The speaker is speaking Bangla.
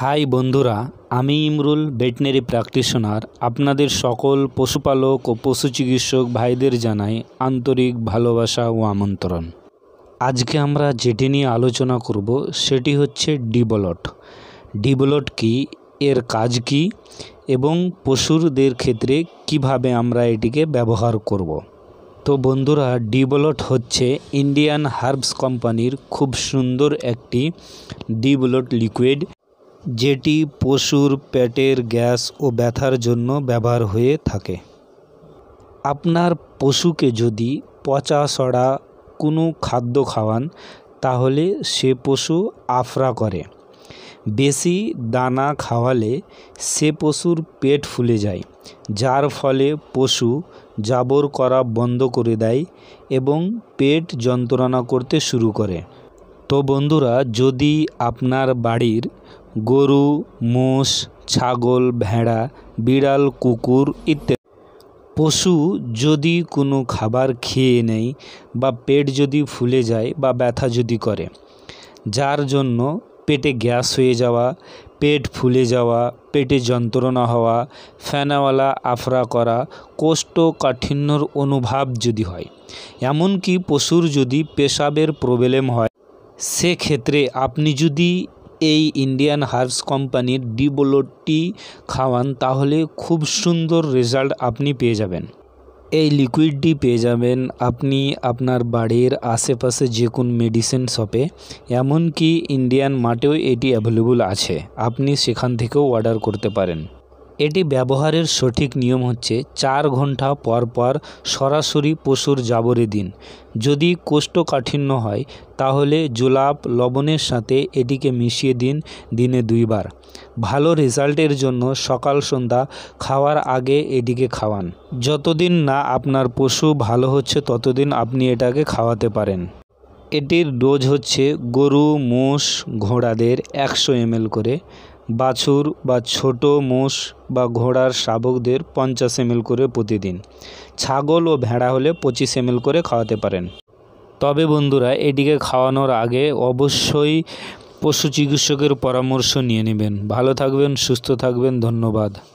হাই বন্ধুরা আমি ইমরুল ভেটেনারি প্র্যাকটিশনার আপনাদের সকল পশুপালক ও পশু চিকিৎসক ভাইদের জানাই আন্তরিক ভালোবাসা ও আমন্ত্রণ আজকে আমরা যেটি নিয়ে আলোচনা করব সেটি হচ্ছে ডিবলট ডিবলট কি এর কাজ কি এবং পশুরদের ক্ষেত্রে কিভাবে আমরা এটিকে ব্যবহার করব। তো বন্ধুরা ডিবলট হচ্ছে ইন্ডিয়ান হার্বস কোম্পানির খুব সুন্দর একটি ডিবলট লিকুইড যেটি পশুর পেটের গ্যাস ও ব্যথার জন্য ব্যবহার হয়ে থাকে আপনার পশুকে যদি পচা সড়া কোনো খাদ্য খাওয়ান তাহলে সে পশু আফরা করে বেশি দানা খাওয়ালে সে পশুর পেট ফুলে যায় যার ফলে পশু জাবর করা বন্ধ করে দেয় এবং পেট যন্ত্রণা করতে শুরু করে তো বন্ধুরা যদি আপনার বাড়ির গরু মোষ ছাগল ভেড়া বিড়াল কুকুর ইত্যাদি পশু যদি কোনো খাবার খেয়ে নেয় বা পেট যদি ফুলে যায় বা ব্যথা যদি করে যার জন্য পেটে গ্যাস হয়ে যাওয়া পেট ফুলে যাওয়া পেটে যন্ত্রণা হওয়া ফেনাওয়ালা আফরা করা কোষ্ঠকাঠিন্যর অনুভব যদি হয় এমনকি পশুর যদি পেশাবের প্রবলেম হয় সেক্ষেত্রে আপনি যদি এই ইন্ডিয়ান হার্বস কোম্পানির ডিবোলো টি খাওয়ান তাহলে খুব সুন্দর রেজাল্ট আপনি পেয়ে যাবেন এই লিকুইডটি পেয়ে যাবেন আপনি আপনার বাড়ির আশেপাশে যে কোন মেডিসিন শপে এমনকি ইন্ডিয়ান মার্টেও এটি অ্যাভেলেবল আছে আপনি সেখান থেকেও অর্ডার করতে পারেন এটি ব্যবহারের সঠিক নিয়ম হচ্ছে চার ঘন্টা পরপর সরাসরি পশুর জাবরে দিন যদি কোষ্ঠকাঠিন্য হয় তাহলে জোলাপ লবণের সাথে এটিকে মিশিয়ে দিন দিনে দুইবার ভালো রেজাল্টের জন্য সকাল সন্ধ্যা খাওয়ার আগে এটিকে খাওয়ান যতদিন না আপনার পশু ভালো হচ্ছে ততদিন আপনি এটাকে খাওয়াতে পারেন এটির ডোজ হচ্ছে গরু মোষ ঘোড়াদের একশো এমএল করে বাছুর বা ছোট মোষ বা ঘোড়ার শাবকদের পঞ্চাশ এমএল করে প্রতিদিন ছাগল ও ভেড়া হলে পঁচিশ এমএল করে খাওয়াতে পারেন তবে বন্ধুরা এটিকে খাওয়ানোর আগে অবশ্যই পশু চিকিৎসকের পরামর্শ নিয়ে নেবেন ভালো থাকবেন সুস্থ থাকবেন ধন্যবাদ